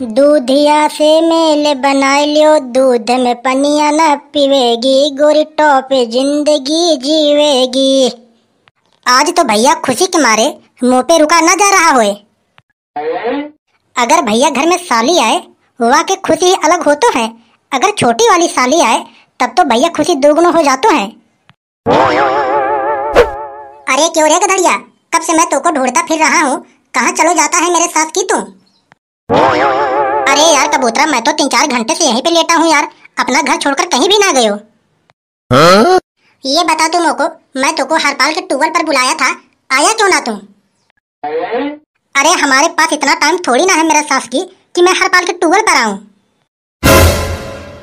दूधिया से मेल बनाए लियो दूध में पनिया न पीवेगी गोरी टॉप जिंदगी जीवेगी आज तो भैया खुशी के मारे मुंह पे रुका ना जा रहा होए अगर भैया घर में साली आए हुआ के खुशी अलग हो तो है अगर छोटी वाली साली आए तब तो भैया खुशी दोगुना हो जाते हैं अरे क्यों रे गधड़िया कब से मैं तो को ढूंढता फिर रहा हूँ कहाँ चलो जाता है मेरे साथ की तू अरे यार कबूतरा मैं तो तीन चार घंटे से यहीं पे लेटा हूँ यार अपना घर छोड़कर कहीं भी ना गयो हाँ? ये बता तुम को मैं तुमको हरपाल के टूवल पर बुलाया था आया क्यों ना तुम अरे हमारे पास इतना टाइम थोड़ी ना है मेरा सास की कि मैं हरपाल के टूवल पर आऊँ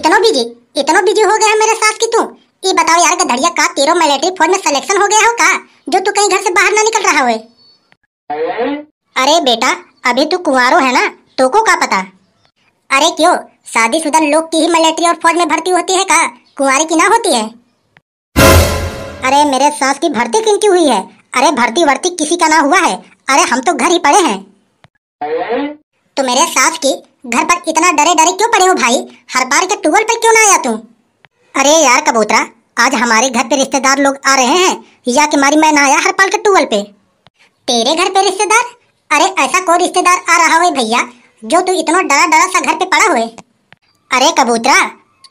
इतना बिजी इतना बिजी हो गया है मेरे सास की तू ये बताओ यार गधड़िया का तेरो मिलिट्री फोर्स में सिलेक्शन हो गया हो का जो तू कहीं घर से बाहर ना निकल रहा हो अरे बेटा अभी तू कुंवारो है ना तो को का पता अरे क्यों शादीशुदा लोग की ही मिलिट्री और फौज में भर्ती होती है का कुआरी की ना होती है अरे मेरे सास की भर्ती किन की हुई है अरे भर्ती वर्ती किसी का ना हुआ है अरे हम तो घर ही पड़े हैं तो मेरे सास की घर पर इतना डरे डरे क्यों पड़े हो भाई हर बार के टूबल पर क्यों ना आया तू अरे यार कबूतरा आज हमारे घर पे रिश्तेदार लोग आ रहे हैं या कि मारी मैं ना आया हर पाल के टूबल पे तेरे घर पे रिश्तेदार अरे ऐसा कोई रिश्तेदार आ रहा है भैया जो तू इतना डरा डरा सा घर पे पड़ा हुए अरे कबूतरा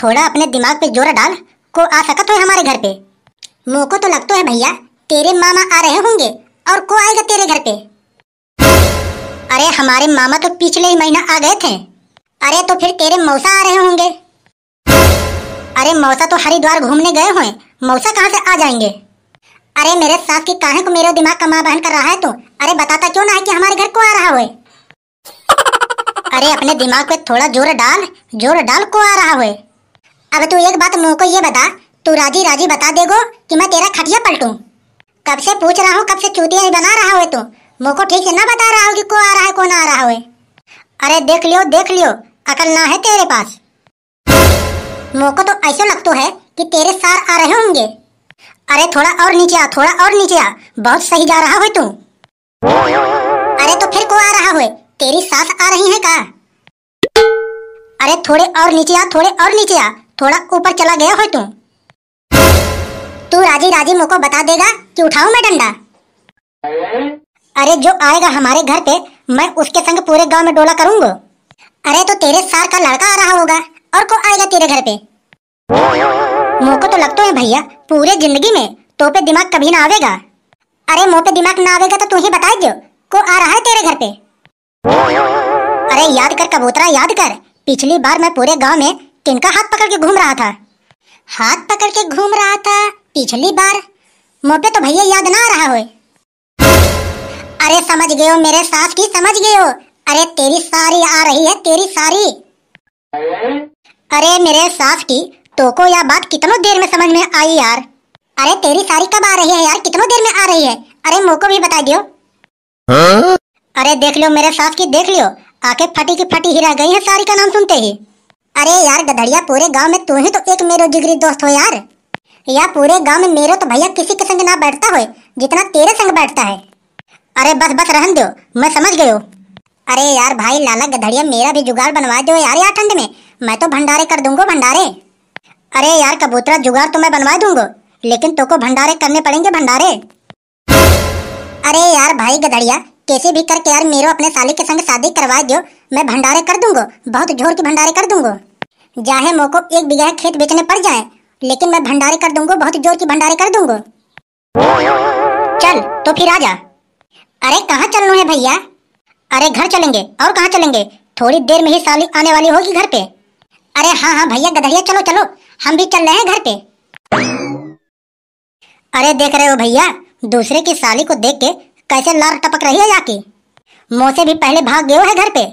थोड़ा अपने दिमाग पे जोर डाल को आ सकत हो हमारे घर पे मोको तो लगता है भैया तेरे मामा आ रहे होंगे और को आएगा तेरे घर पे अरे हमारे मामा तो पिछले ही महीना आ गए थे अरे तो फिर तेरे मौसा आ रहे होंगे अरे मौसा तो हरिद्वार घूमने गए हुए मौसा कहाँ से आ जाएंगे अरे मेरे सास की काहे को मेरे दिमाग का माँ बहन कर रहा है तो अरे बताता क्यों ना है कि हमारे घर को आ रहा हुए अरे अपने दिमाग पे थोड़ा जोर डाल जोर डाल को आ रहा हुए अब तू एक बात मुँह को ये बता तू राजी राजी बता देगो कि मैं तेरा खटिया पलटू कब से पूछ रहा हूँ कब से चूतिया बना रहा हुए तू मुँह को ठीक से ना बता रहा हो कि को आ रहा है कौन आ रहा हुए अरे देख लियो देख लियो अकल ना है तेरे पास मुँह को तो ऐसा लगता है कि तेरे सार आ रहे होंगे अरे थोड़ा और नीचे आ थोड़ा और नीचे आ बहुत सही जा रहा हो तू अरे तो फिर को आ रहा हुए तेरी सास आ रही है का अरे थोड़े और नीचे आ थोड़े और नीचे आ थोड़ा ऊपर चला गया हो तू तू राजी राजी मुको बता देगा कि उठाऊ मैं डंडा अरे जो आएगा हमारे घर पे मैं उसके संग पूरे गांव में डोला करूंगा अरे तो तेरे सार का लड़का आ रहा होगा और को आएगा तेरे घर पे मोको तो लगता है भैया पूरे जिंदगी में तो पे दिमाग कभी ना आवेगा अरे मुँह पे दिमाग ना आवेगा तो तू ही बता दो को आ रहा है तेरे घर पे अरे याद कर कबूतरा याद कर पिछली बार मैं पूरे गांव में किनका हाथ पकड़ के घूम रहा था हाथ पकड़ के घूम रहा था पिछली बार मोटे तो भैया याद ना आ रहा हो अरे समझ गयो मेरे सास की समझ गयो अरे तेरी सारी आ रही है तेरी सारी अरे मेरे सास की तो को यह बात कितनों देर में समझ में आई यार अरे तेरी सारी कब आ रही है यार कितनों देर में आ रही है अरे मुँह भी बता दियो हाँ? अरे देख लो मेरे सास की देख लियो आके फटी की फटी हीरा गई है सारी का नाम सुनते ही अरे यार गधड़िया पूरे गांव में तू ही तो एक मेरो जिगरी दोस्त हो यार या पूरे गांव में मेरो तो भैया किसी के संग ना बैठता हो जितना तेरे संग बैठता है अरे बस बस रहन दो मैं समझ गयो अरे यार भाई लाला गधड़िया मेरा भी जुगाड़ बनवा दो यार यार ठंड में मैं तो भंडारे कर दूंगा भंडारे अरे यार कबूतरा जुगाड़ तो मैं बनवा दूंगा लेकिन तो को भंडारे करने पड़ेंगे भंडारे अरे यार भाई गधड़िया कैसे भी करके यार मेरे अपने साली के संग शादी करवा दियो मैं भंडारे कर दूंगा बहुत जोर की भंडारे कर दूंगा चाहे मोको एक बीघा खेत बेचने पड़ जाए लेकिन मैं भंडारे कर दूंगा बहुत जोर की भंडारे कर दूंगा चल तो फिर आ जा अरे कहाँ चल है भैया अरे घर चलेंगे और कहाँ चलेंगे थोड़ी देर में ही साली आने वाली होगी घर पे अरे हाँ हाँ भैया गधरिया चलो चलो हम भी चल रहे हैं घर पे अरे देख रहे हो भैया दूसरे की साली को देख के कैसे लार टपक रही है जाके मोसे भी पहले भाग गए है घर पे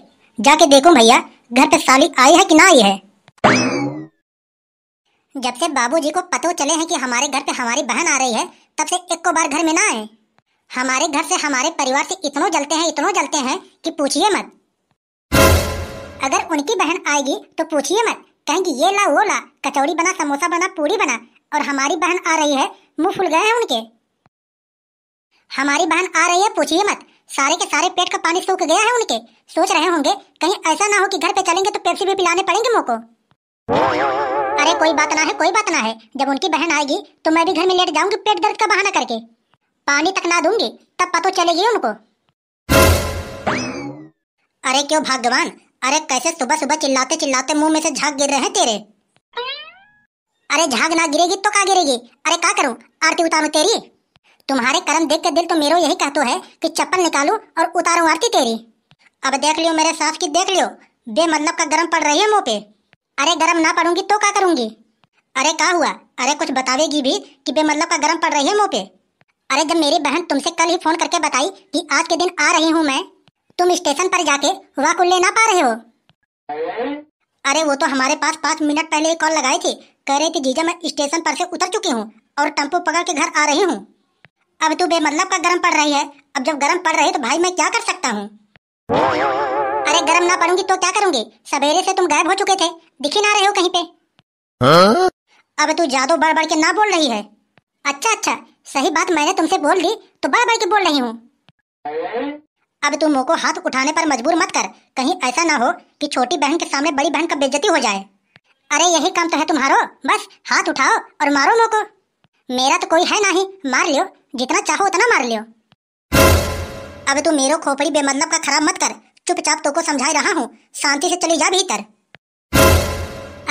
जाके देखो भैया घर पे साली आई है कि ना आई है जब से बाबूजी को पतो चले हैं कि हमारे घर पे हमारी बहन आ रही है तब से एक को बार घर में ना आए हमारे घर से हमारे परिवार से इतनों जलते हैं इतनों जलते हैं कि पूछिए मत अगर उनकी बहन आएगी तो पूछिए मत कहेंगी ये ला वो ला कचौड़ी बना समोसा बना पूरी बना और हमारी बहन आ रही है मुंह फुल गए हैं उनके हमारी बहन आ रही है पूछिए मत सारे के सारे पेट का पानी सूख गया है उनके सोच रहे होंगे कहीं ऐसा ना हो कि घर पे चलेंगे तो पेप्सी भी पिलाने पड़ेंगे मुँह को अरे कोई बात ना है कोई बात ना है जब उनकी बहन आएगी तो मैं भी घर में लेट जाऊंगी पेट दर्द का बहाना करके पानी तक ना दूंगी तब पतो चलेगी उनको अरे क्यों भाग्यवान अरे कैसे सुबह सुबह चिल्लाते चिल्लाते मुंह में से झाग गिर रहे हैं तेरे अरे झाग ना गिरेगी तो का गिरेगी अरे का करूं आरती उतारू तेरी तुम्हारे कर्म देख के दिल तो मेरो यही कहतो है कि चप्पल निकालू और उतारू आरती तेरी अब देख लियो मेरे सास की देख लियो बेमतलब का गर्म पड़ रही है मुँह पे अरे गर्म ना पड़ूंगी तो क्या करूंगी अरे क्या हुआ अरे कुछ बतावेगी भी कि बेमतलब का गर्म पड़ रही है मुँह पे अरे जब मेरी बहन तुमसे कल ही फोन करके बताई कि आज के दिन आ रही हूँ मैं तुम स्टेशन पर जाके वाह ले ना पा रहे हो अरे वो तो हमारे पास पाँच मिनट पहले ही कॉल लगाई थी कह रही थी जीजा मैं स्टेशन पर से उतर चुकी हूँ और टेम्पो पकड़ के घर आ रही हूँ अब तू बेमतलब का गर्म पड़ रही है अब जब गर्म पड़ रही है तो भाई मैं क्या कर सकता हूँ अरे गर्म ना पड़ूंगी तो क्या करूंगी सवेरे से तुम गायब हो चुके थे दिखी ना रहे हो कहीं पे हाँ? अब तू जादू बड़ बड़ के ना बोल रही है अच्छा अच्छा सही बात मैंने तुमसे बोल ली तो बड़ बड़ के बोल रही हूँ अब तू मुँह को हाथ उठाने पर मजबूर मत कर कहीं ऐसा ना हो कि छोटी बहन के सामने बड़ी बहन का बेइज्जती हो जाए अरे यही काम तो है तुम्हारो बस हाथ उठाओ और मारो मुँह को मेरा तो कोई है ना ही मार लियो जितना चाहो उतना मार लियो अब तू मेरो खोपड़ी बेमतलब का खराब मत कर चुपचाप तो को समझा रहा हूँ शांति से चली जा भीतर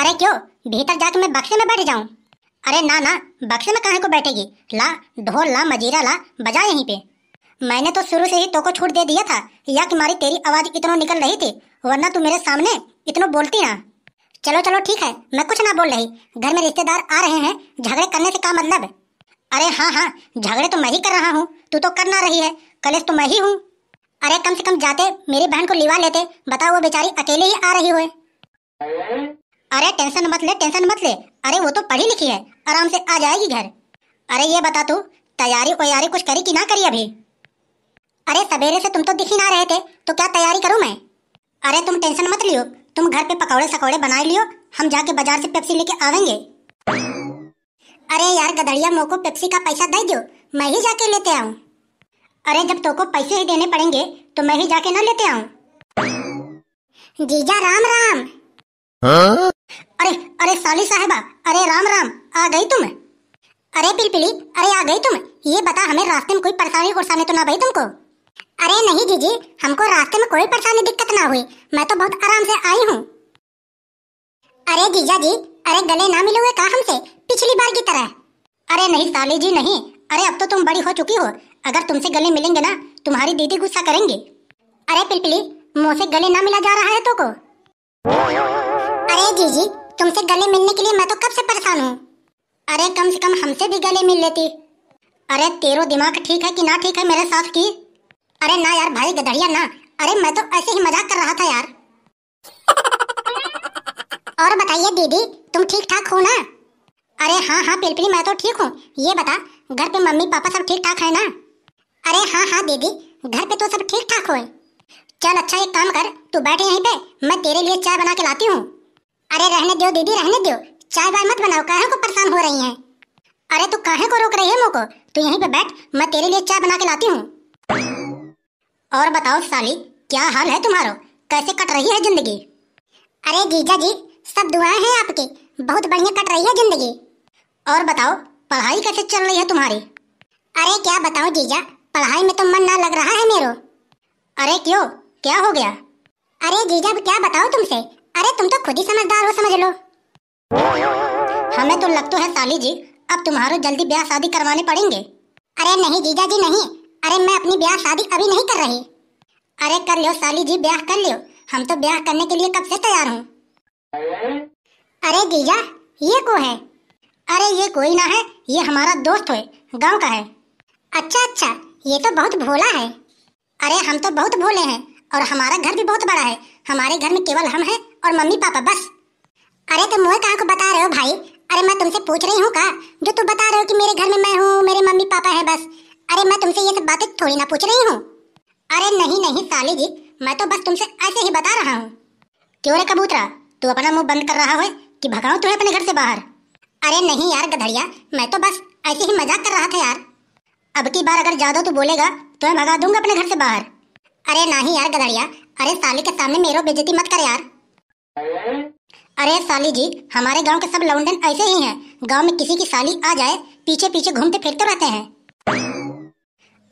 अरे क्यों भीतर जाके मैं बक्से में बैठ जाऊँ अरे ना ना बक्से में कहा को बैठेगी ला ढोल ला मजीरा ला बजा यहीं पे मैंने तो शुरू से ही तो को छूट दे दिया था या कि मारी तेरी आवाज इतना निकल रही थी वरना तू मेरे सामने इतना बोलती ना चलो चलो ठीक है मैं कुछ ना बोल रही घर में रिश्तेदार आ रहे हैं झगड़े करने से क्या मतलब अरे हाँ हाँ झगड़े तो मैं ही कर रहा हूँ तू तो कर ना रही है कलेश तो मैं ही हूँ अरे कम से कम जाते मेरी बहन को लिवा लेते बताओ वो बेचारी अकेले ही आ रही हुए अरे टेंशन मत ले टेंशन मत ले अरे वो तो पढ़ी लिखी है आराम से आ जाएगी घर अरे ये बता तू तैयारी वैयारी कुछ करी कि ना करी अभी अरे सवेरे से तुम तो दिख ही ना रहे थे तो क्या तैयारी करूँ मैं अरे तुम टेंशन मत लियो तुम घर पे पकौड़े सकौड़े बना लियो हम जाके बाजार से पेप्सी लेके आवेंगे गधड़िया गदड़िया मोको पेप्सी का पैसा दे दो मैं ही जाके लेते आऊँ अरे जब तो को पैसे ही देने पड़ेंगे तो मैं ही जाके ना लेते आऊँ जीजा राम राम हा? अरे अरे साली साहेबा अरे राम राम आ गई तुम अरे पिलपिली अरे आ गई तुम ये बता हमें रास्ते में कोई परेशानी उड़सानी तो ना भाई तुमको अरे नहीं जीजी हमको रास्ते में कोई परेशानी दिक्कत ना हुई मैं तो बहुत आराम से आई हूँ अरे जीजा जी अरे गले ना मिले हुए कहा हमसे पिछली बार की तरह अरे नहीं साली जी नहीं अरे अब तो तुम बड़ी हो चुकी हो अगर तुमसे गले मिलेंगे ना तुम्हारी दीदी गुस्सा करेंगी अरे पिलपिली मुँह से गले ना मिला जा रहा है तो को अरे जी तुमसे गले मिलने के लिए मैं तो कब से परेशान हूँ अरे कम से कम हमसे भी गले मिल लेती अरे तेरो दिमाग ठीक है कि ना ठीक है मेरे साथ की अरे ना यार भाई गधड़िया ना अरे मैं तो ऐसे ही मजाक कर रहा था यार और बताइए दीदी तुम ठीक ठाक हो ना अरे हाँ हाँ पिलपिली मैं तो ठीक हूँ ये बता घर पे मम्मी पापा सब ठीक ठाक है ना अरे हाँ हाँ दीदी घर पे तो सब ठीक ठाक हो चल अच्छा एक काम कर तू बैठे यहीं पे मैं तेरे लिए चाय बना के लाती हूँ अरे रहने दो दीदी रहने दो चाय बाय मत बनाओ कहे को परेशान हो रही है अरे तू कहे को रोक रही है मुझको तू यहीं पे बैठ मैं तेरे लिए चाय बना के लाती हूँ और बताओ साली क्या हाल है तुम्हारो कैसे कट रही है जिंदगी अरे जीजा जी सब दुआएं हैं आपकी बहुत बढ़िया कट रही है जिंदगी और बताओ पढ़ाई कैसे चल रही है तुम्हारी अरे क्या बताओ जीजा पढ़ाई में तो मन ना लग रहा है मेरो अरे क्यों क्या हो गया अरे जीजा क्या बताओ तुमसे अरे तुम तो खुद ही समझदार हो समझ लो हमें तो लगता है साली जी अब तुम्हारो जल्दी ब्याह शादी करवाने पड़ेंगे अरे नहीं जीजा जी नहीं अरे मैं अपनी ब्याह शादी अभी नहीं कर रही अरे कर लियो साली जी ब्याह कर लियो हम तो ब्याह करने के लिए कब से तैयार हूँ अरे जीजा ये को है अरे ये कोई ना है ये हमारा दोस्त है गांव का है अच्छा अच्छा ये तो बहुत भोला है अरे हम तो बहुत भोले हैं और हमारा घर भी बहुत बड़ा है हमारे घर में केवल हम हैं और मम्मी पापा बस अरे तुम मुँह कहाँ को बता रहे हो भाई अरे मैं तुमसे पूछ रही हूँ कहा जो तू बता रहे हो कि मेरे घर में मैं हूँ मेरे मम्मी पापा है बस अरे मैं तुमसे ये सब बातें थोड़ी ना पूछ रही हूँ अरे नहीं नहीं साली जी मैं तो बस तुमसे ऐसे ही बता रहा हूँ क्यों रे कबूतरा तू अपना मुंह बंद कर रहा है कि भगाऊं तुम्हें अपने घर से बाहर अरे नहीं यार गधड़िया मैं तो बस ऐसे ही मजाक कर रहा था यार अब की बार अगर ज्यादा तू बोलेगा तो मैं भगा दूंगा अपने घर से बाहर अरे नहीं यार गधड़िया अरे साली के सामने मेरो बेजती मत कर यार अरे साली जी हमारे गांव के सब लौंडन ऐसे ही हैं गांव में किसी की साली आ जाए पीछे पीछे घूमते फिरते रहते हैं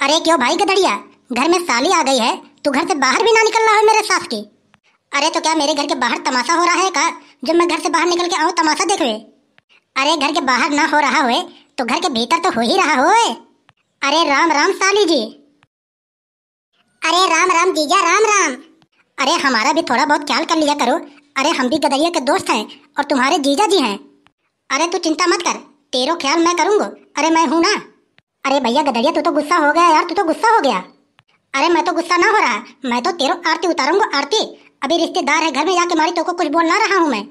अरे क्यों भाई गधड़िया घर में साली आ गई है तू घर से बाहर भी ना निकल रहा है मेरे सास की अरे तो क्या मेरे घर के बाहर तमाशा हो रहा है का जब मैं घर से बाहर निकल के आऊँ तमाशा देख रहे अरे घर के बाहर ना हो रहा होए तो घर के भीतर तो हो ही रहा होए अरे राम राम साली जी अरे राम राम जीजा राम राम अरे हमारा भी थोड़ा बहुत ख्याल कर लिया करो अरे हम भी गदैया के दोस्त हैं और तुम्हारे जीजा जी हैं अरे तू चिंता मत कर तेरो ख्याल मैं करूँगा अरे मैं हूँ ना अरे भैया गदैया तू तो गुस्सा हो गया यार तू तो गुस्सा हो गया अरे मैं तो गुस्सा ना हो रहा मैं तो तेरो आरती उतारूंगा आरती अभी रिश्तेदार है घर में जाके मारी तो को कुछ बोल ना रहा हूँ मैं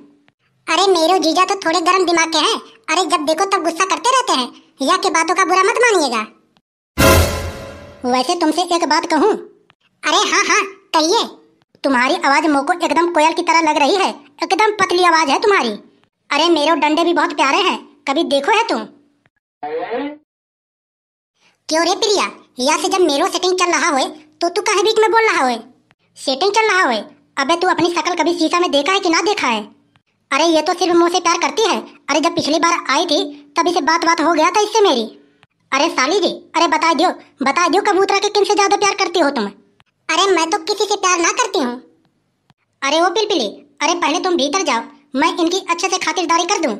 अरे मेरे जीजा तो थोड़े गर्म दिमाग के हैं अरे जब देखो तब गुस्सा करते रहते हैं या के बातों का बुरा मत मानिएगा वैसे तुमसे एक बात कहूँ अरे हाँ हाँ कहिए तुम्हारी आवाज मोको एकदम कोयल की तरह लग रही है एकदम पतली आवाज है तुम्हारी अरे मेरे डंडे भी बहुत प्यारे हैं कभी देखो है तुम क्यों रे प्रिया या से जब मेरो सेटिंग चल रहा हो तो तू कहे बीच में बोल रहा हो सेटिंग चल रहा हो अबे तू अपनी शक्ल कभी शीशा में देखा है कि ना देखा है अरे ये तो सिर्फ मुँह से प्यार करती है अरे जब पिछली बार आई थी तभी से बात बात हो गया था इससे मेरी अरे साली जी अरे बता दियो बता दियो कबूतरा के किन से ज़्यादा प्यार करती हो तुम अरे मैं तो किसी से प्यार ना करती हूँ अरे वो पिलपिली अरे पहले तुम भीतर जाओ मैं इनकी अच्छे से खातिरदारी कर दूँ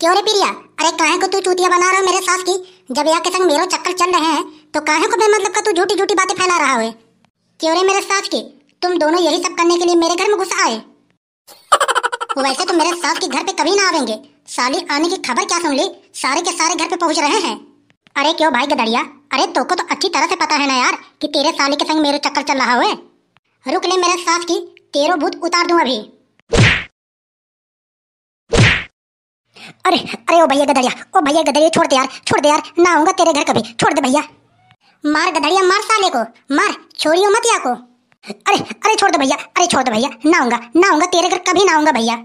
क्यों रे प्रिया अरे काहे को तू चूतिया बना रहा मेरे सास की जब यहाँ के संग मेरे चक्कर चल रहे हैं तो काहे को बेमतलब का तू झूठी झूठी बातें फैला रहा है क्यों रे मेरे सास की तुम दोनों यही सब करने के लिए मेरे घर में घुस आए वैसे तो मेरे सास के घर पे कभी ना आवेंगे साली आने की खबर क्या सुन ली सारे के सारे घर पे पहुंच रहे हैं अरे क्यों भाई गदड़िया अरे तो को तो अच्छी तरह से पता है ना यार कि तेरे साली के संग मेरे चक्कर चल रहा है रुक ले मेरे सास की तेरो भूत उतार दूं अभी अरे अरे ओ भैया गदड़िया ओ भैया गदड़िया छोड़ दे यार छोड़ दे यार ना आऊंगा तेरे घर कभी छोड़ दे भैया मार गदड़िया मार साले को मार छोड़ियो मत या को अरे अरे छोड़ दो भैया अरे छोड़ दो भैया ना आऊंगा ना आऊंगा तेरे घर कभी ना आऊंगा भैया